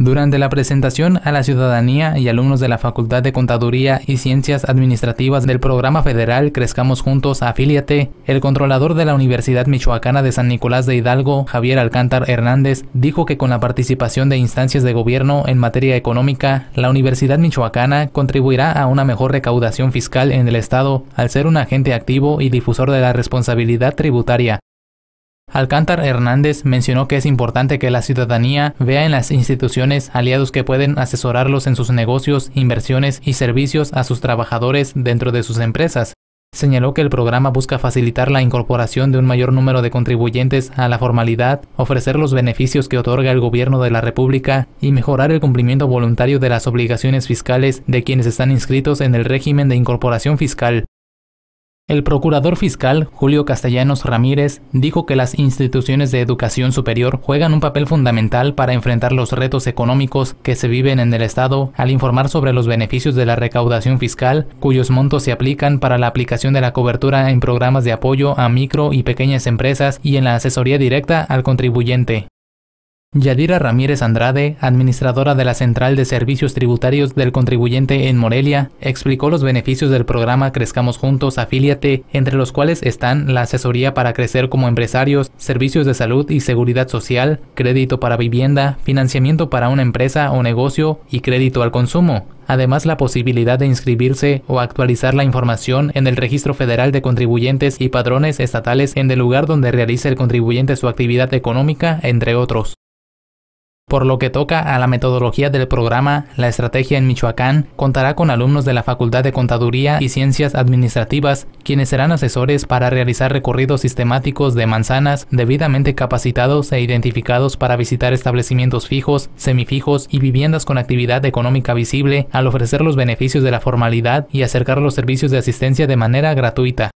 Durante la presentación a la ciudadanía y alumnos de la Facultad de Contaduría y Ciencias Administrativas del programa federal Crezcamos Juntos, afíliate, el controlador de la Universidad Michoacana de San Nicolás de Hidalgo, Javier Alcántar Hernández, dijo que con la participación de instancias de gobierno en materia económica, la Universidad Michoacana contribuirá a una mejor recaudación fiscal en el Estado al ser un agente activo y difusor de la responsabilidad tributaria. Alcántar Hernández mencionó que es importante que la ciudadanía vea en las instituciones aliados que pueden asesorarlos en sus negocios, inversiones y servicios a sus trabajadores dentro de sus empresas. Señaló que el programa busca facilitar la incorporación de un mayor número de contribuyentes a la formalidad, ofrecer los beneficios que otorga el gobierno de la República y mejorar el cumplimiento voluntario de las obligaciones fiscales de quienes están inscritos en el régimen de incorporación fiscal. El procurador fiscal Julio Castellanos Ramírez dijo que las instituciones de educación superior juegan un papel fundamental para enfrentar los retos económicos que se viven en el Estado al informar sobre los beneficios de la recaudación fiscal, cuyos montos se aplican para la aplicación de la cobertura en programas de apoyo a micro y pequeñas empresas y en la asesoría directa al contribuyente. Yadira Ramírez Andrade, administradora de la Central de Servicios Tributarios del Contribuyente en Morelia, explicó los beneficios del programa Crezcamos Juntos, afíliate, entre los cuales están la asesoría para crecer como empresarios, servicios de salud y seguridad social, crédito para vivienda, financiamiento para una empresa o negocio y crédito al consumo. Además, la posibilidad de inscribirse o actualizar la información en el Registro Federal de Contribuyentes y Padrones Estatales en el lugar donde realice el contribuyente su actividad económica, entre otros. Por lo que toca a la metodología del programa, la estrategia en Michoacán contará con alumnos de la Facultad de Contaduría y Ciencias Administrativas, quienes serán asesores para realizar recorridos sistemáticos de manzanas debidamente capacitados e identificados para visitar establecimientos fijos, semifijos y viviendas con actividad económica visible al ofrecer los beneficios de la formalidad y acercar los servicios de asistencia de manera gratuita.